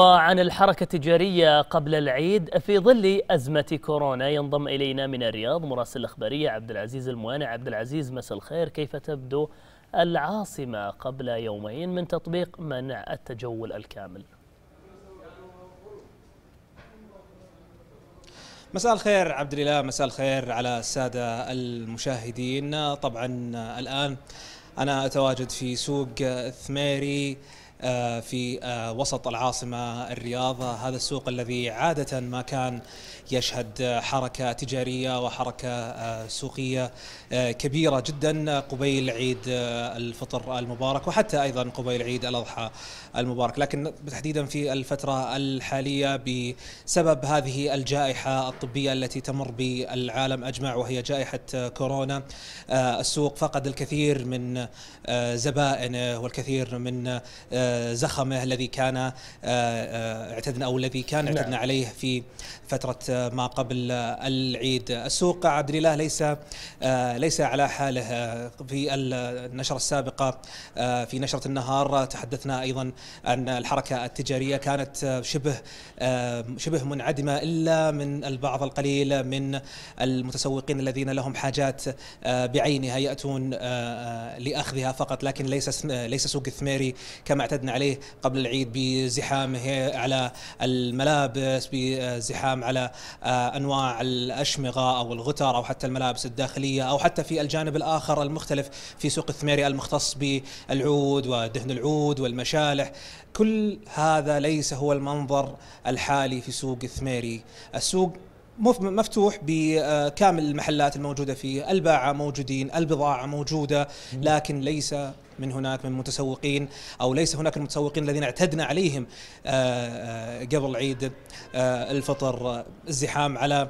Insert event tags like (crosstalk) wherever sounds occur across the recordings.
وعن الحركة التجارية قبل العيد في ظل أزمة كورونا ينضم إلينا من الرياض مراسل الأخبارية عبد العزيز الموانع عبد العزيز مساء الخير كيف تبدو العاصمة قبل يومين من تطبيق منع التجول الكامل مساء الخير عبد الاله مساء الخير على الساده المشاهدين طبعا الان انا اتواجد في سوق ثميري آه، في آه، وسط العاصمة الرياض هذا السوق الذي عادة ما كان يشهد حركة تجارية وحركة آه، سوقية كبيرة جدا قبيل عيد الفطر المبارك وحتى أيضا قبيل عيد الأضحى المبارك لكن تحديدا في الفترة الحالية بسبب هذه الجائحة الطبية التي تمر بالعالم أجمع وهي جائحة كورونا السوق فقد الكثير من زبائنه والكثير من زخمه الذي كان آه، آه، اعتدنا او الذي كان نعم. اعتدنا عليه في فتره آه، ما قبل العيد السوق عبد الله ليس ليس على حاله في النشره السابقه في نشره النهار تحدثنا ايضا عن الحركه التجاريه كانت شبه شبه منعدمه الا من البعض القليل من المتسوقين الذين لهم حاجات بعينها ياتون لاخذها فقط لكن ليس ليس سوق الثميري كما اعتدنا اعتدنا عليه قبل العيد بزحامه على الملابس بزحام على آه، انواع الاشمغه او الغتر او حتى الملابس الداخليه او حتى في الجانب الاخر المختلف في سوق الثميري المختص بالعود ودهن العود والمشالح كل هذا ليس هو المنظر الحالي في سوق الثميري السوق مفتوح بكامل المحلات الموجودة فيه الباعة موجودين البضاعة موجودة لكن ليس من هناك من متسوقين او ليس هناك المتسوقين الذين اعتدنا عليهم آه، آه، قبل عيد آه، الفطر الزحام على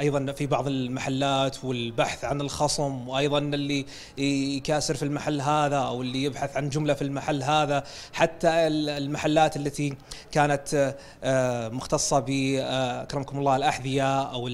ايضا في بعض المحلات والبحث عن الخصم وايضا اللي يكاسر في المحل هذا او اللي يبحث عن جمله في المحل هذا حتى المحلات التي كانت مختصه بكرمكم الله الاحذيه او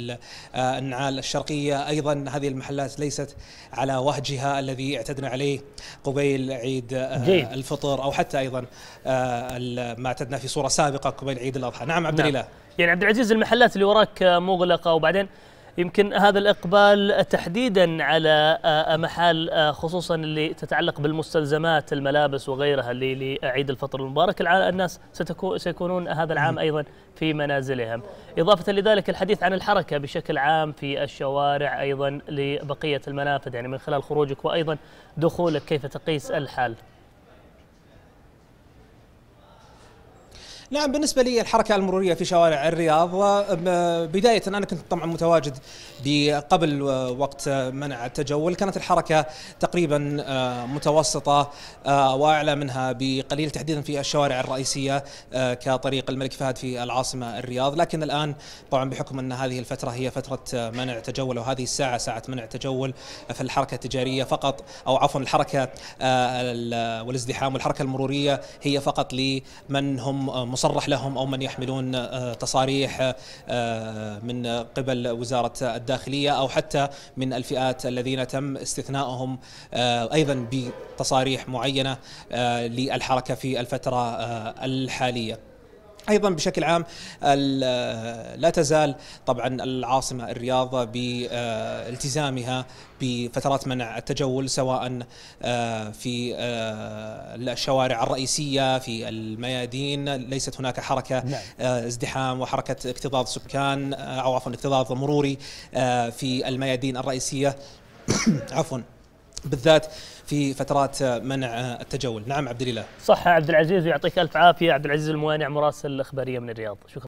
النعال الشرقيه ايضا هذه المحلات ليست على وهجها الذي اعتدنا عليه قبيل عيد آه، جيد. الفطر او حتى ايضا آه، ما اعتدنا في صوره سابقه قبيل عيد الاضحى نعم عبد نعم. الاله نعم. يعني عبد العزيز المحلات اللي وراك آه، مغلقه وبعدين يمكن هذا الإقبال تحديدا على آه، آه، محال آه، خصوصا اللي تتعلق بالمستلزمات الملابس وغيرها لعيد الفطر المبارك الناس ستكون سيكونون هذا العام أيضا في منازلهم إضافة لذلك الحديث عن الحركة بشكل عام في الشوارع أيضا لبقية المنافذ يعني من خلال خروجك وأيضا دخولك كيف تقيس الحال نعم بالنسبة لي الحركة المرورية في شوارع الرياض بداية أنا كنت طبعا متواجد قبل وقت منع التجول كانت الحركة تقريبا آه، متوسطة آه، وأعلى منها بقليل تحديدا في الشوارع الرئيسية آه، كطريق الملك فهد في العاصمة الرياض لكن الآن طبعا بحكم أن هذه الفترة هي فترة منع تجول وهذه الساعة ساعة منع تجول في الحركة التجارية فقط أو عفوا الحركة والازدحام والحركة المرورية هي فقط لمن هم مصر تصرح لهم او من يحملون آه، تصاريح آه، من قبل وزاره الداخليه او حتى من الفئات الذين تم استثنائهم آه، ايضا بتصاريح معينه للحركه في الفتره الحاليه. ايضا بشكل عام لا تزال طبعا العاصمه الرياضه بالتزامها بفترات منع التجول سواء آه، في آه، الشوارع الرئيسيه في الميادين ليست هناك حركه نعم. آه، ازدحام وحركه اكتظاظ سكان او عفوا اكتظاظ مروري في الميادين الرئيسيه (coughs) عفوا بالذات في فترات منع التجول نعم عبد الاله صح عبد العزيز ويعطيك الف عافيه عبد العزيز الموانع مراسل الاخباريه من الرياض شكرا